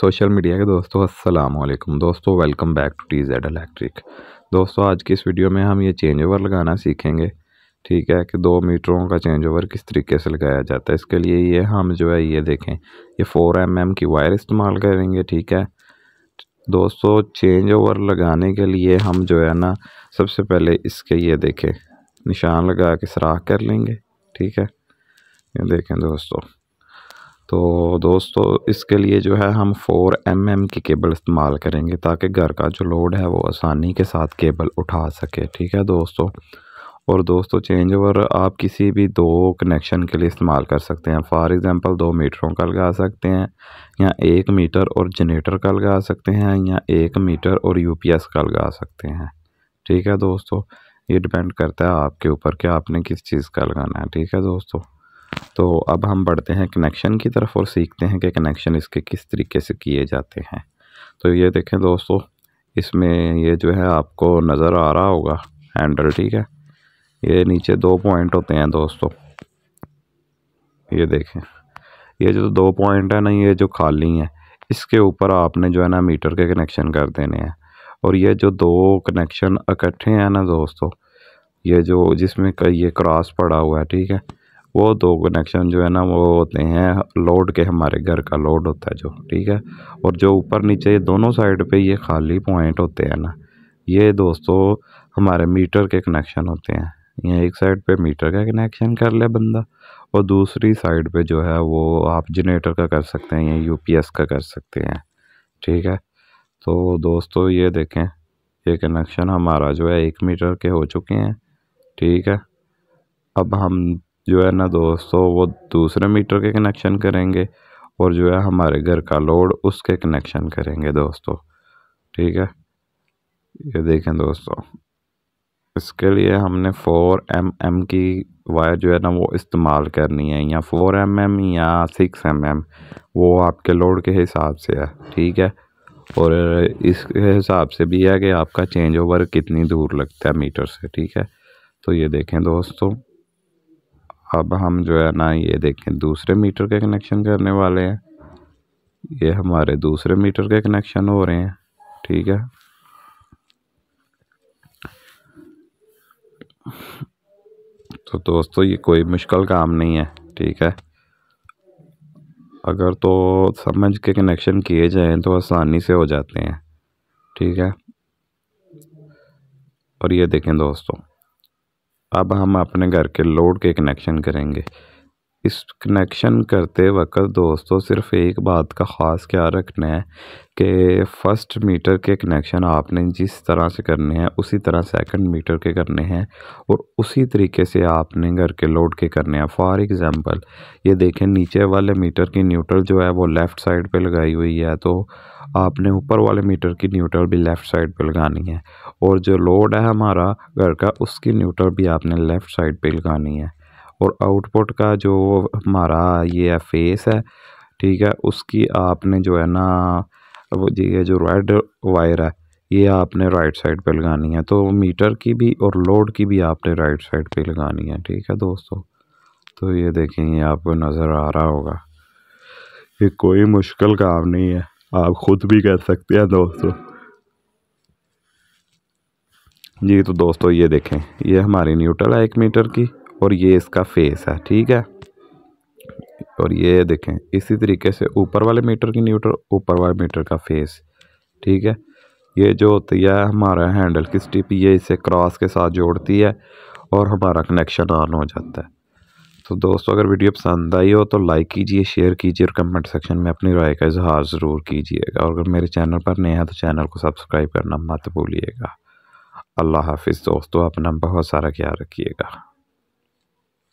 social media के दोस्तों अस्सलाम वालेकुम दोस्तों welcome back to T Z electric दोस्तों आज की इस वीडियो में हम ये चेंज ओवर लगाना सीखेंगे ठीक है कि दो मीटरों का चेंज ओवर किस तरीके से लगाया जाता है इसके लिए ये हम जो है ये देखें ये फोर एम mm की वायर इस्तेमाल करेंगे ठीक है दोस्तों चेंज ओवर लगाने के लिए हम जो है ना सबसे पहले इसके ये देखें निशान लगा के सराख कर लेंगे ठीक है ये देखें दोस्तों तो दोस्तों इसके लिए जो है हम 4 एम mm की केबल इस्तेमाल करेंगे ताकि घर का जो लोड है वो आसानी के साथ केबल उठा सके ठीक है दोस्तों और दोस्तों चेंज ओवर आप किसी भी दो कनेक्शन के लिए इस्तेमाल कर सकते हैं फॉर एग्ज़ाम्पल दो मीटरों का लगा सकते हैं या एक मीटर और जनरेटर का लगा सकते हैं या एक मीटर और एस का लगा सकते हैं ठीक है दोस्तों ये डिपेंड करता है आपके ऊपर कि आपने किस चीज़ का लगाना है ठीक है दोस्तों तो अब हम बढ़ते हैं कनेक्शन की तरफ और सीखते हैं कि कनेक्शन इसके किस तरीके से किए जाते हैं तो ये देखें दोस्तों इसमें ये जो है आपको नज़र आ रहा होगा हैंडल ठीक है ये नीचे दो पॉइंट होते हैं दोस्तों ये देखें ये जो दो पॉइंट है ना ये जो खाली हैं इसके ऊपर आपने जो है ना मीटर के कनेक्शन कर देने हैं और ये जो दो कनेक्शन इकट्ठे हैं ना दोस्तों ये जो जिसमें ये क्रॉस पड़ा हुआ है ठीक है वो दो कनेक्शन जो है ना वो होते हैं लोड के हमारे घर का लोड होता है जो ठीक है और जो ऊपर नीचे दोनों साइड पे ये खाली पॉइंट होते हैं ना ये दोस्तों हमारे मीटर के कनेक्शन होते हैं ये एक साइड पे मीटर का कनेक्शन कर ले बंदा और दूसरी साइड पे जो है वो आप जनरेटर का कर सकते हैं या यू का कर सकते हैं ठीक है तो दोस्तों ये देखें ये कनेक्शन हमारा जो है एक मीटर के हो चुके हैं ठीक है अब हम जो है ना दोस्तों वो दूसरे मीटर के कनेक्शन करेंगे और जो है हमारे घर का लोड उसके कनेक्शन करेंगे दोस्तों ठीक है ये देखें दोस्तों इसके लिए हमने फोर एम एम की वायर जो है ना वो इस्तेमाल करनी है या फोर एम एम या सिक्स एम एम वो आपके लोड के हिसाब से है ठीक है और इस हिसाब से भी है कि आपका चेंज ओवर कितनी दूर लगता है मीटर से ठीक है तो ये देखें दोस्तों अब हम जो है ना ये देखें दूसरे मीटर के कनेक्शन करने वाले हैं ये हमारे दूसरे मीटर के कनेक्शन हो रहे हैं ठीक है तो दोस्तों ये कोई मुश्किल काम नहीं है ठीक है अगर तो समझ के कनेक्शन किए जाएं तो आसानी से हो जाते हैं ठीक है और ये देखें दोस्तों अब हम अपने घर के लोड के कनेक्शन करेंगे इस कनेक्शन करते वक्त दोस्तों सिर्फ एक बात का ख़ास ख्याल रखना है कि फ़र्स्ट मीटर के कनेक्शन आपने जिस तरह से करने हैं उसी तरह सेकंड मीटर के करने हैं और उसी तरीके से आपने घर के लोड के करने हैं फॉर एग्ज़ाम्पल ये देखें नीचे वाले मीटर की न्यूट्रल जो है वो लेफ़्ट साइड पर लगाई हुई है तो आपने ऊपर वाले मीटर की न्यूट्रल भी लेफ़्ट साइड पर लगानी है और जो लोड है हमारा घर का उसकी न्यूट्रल भी आपने लेफ़्ट साइड पर लगानी है और आउटपुट का जो हमारा ये फेस है ठीक है उसकी आपने जो है ना वो ये जो रेड वायर है ये आपने राइट साइड पे लगानी है तो मीटर की भी और लोड की भी आपने राइट साइड पे लगानी है ठीक है दोस्तों तो ये देखें ये आपको नज़र आ रहा होगा ये कोई मुश्किल काम नहीं है आप खुद भी कर सकते हैं दोस्तों जी तो दोस्तों ये देखें ये हमारी न्यूट्रल है एक मीटर की और ये इसका फेस है ठीक है और ये देखें इसी तरीके से ऊपर वाले मीटर की न्यूटर ऊपर वाले मीटर का फेस ठीक है ये जो होती है हमारा हैंडल की स्टिप ये इसे क्रॉस के साथ जोड़ती है और हमारा कनेक्शन ऑन हो जाता है तो दोस्तों अगर वीडियो पसंद आई हो तो लाइक कीजिए शेयर कीजिए और कमेंट सेक्शन में अपनी राय का इजहार ज़रूर कीजिएगा और अगर मेरे चैनल पर नहीं है तो चैनल को सब्सक्राइब करना मत भूलिएगा अल्लाह हाफिज़ दोस्तों अपना बहुत सारा ख्याल रखिएगा